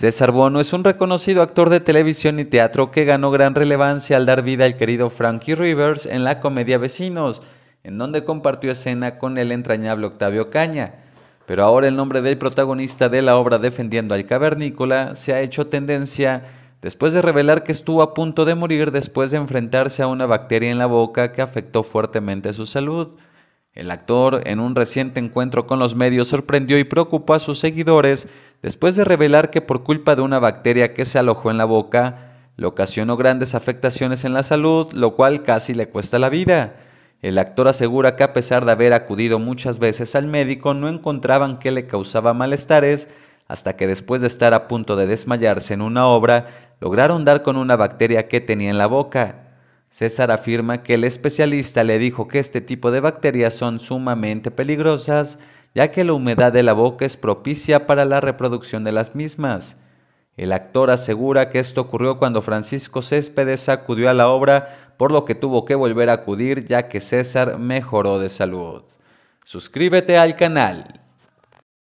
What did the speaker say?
César Bono es un reconocido actor de televisión y teatro que ganó gran relevancia al dar vida al querido Frankie Rivers en la comedia Vecinos, en donde compartió escena con el entrañable Octavio Caña. Pero ahora el nombre del protagonista de la obra Defendiendo al Cavernícola se ha hecho tendencia después de revelar que estuvo a punto de morir después de enfrentarse a una bacteria en la boca que afectó fuertemente su salud. El actor, en un reciente encuentro con los medios, sorprendió y preocupó a sus seguidores después de revelar que por culpa de una bacteria que se alojó en la boca, le ocasionó grandes afectaciones en la salud, lo cual casi le cuesta la vida. El actor asegura que a pesar de haber acudido muchas veces al médico, no encontraban que le causaba malestares, hasta que después de estar a punto de desmayarse en una obra, lograron dar con una bacteria que tenía en la boca. César afirma que el especialista le dijo que este tipo de bacterias son sumamente peligrosas, ya que la humedad de la boca es propicia para la reproducción de las mismas. El actor asegura que esto ocurrió cuando Francisco Céspedes acudió a la obra, por lo que tuvo que volver a acudir ya que César mejoró de salud. Suscríbete al canal.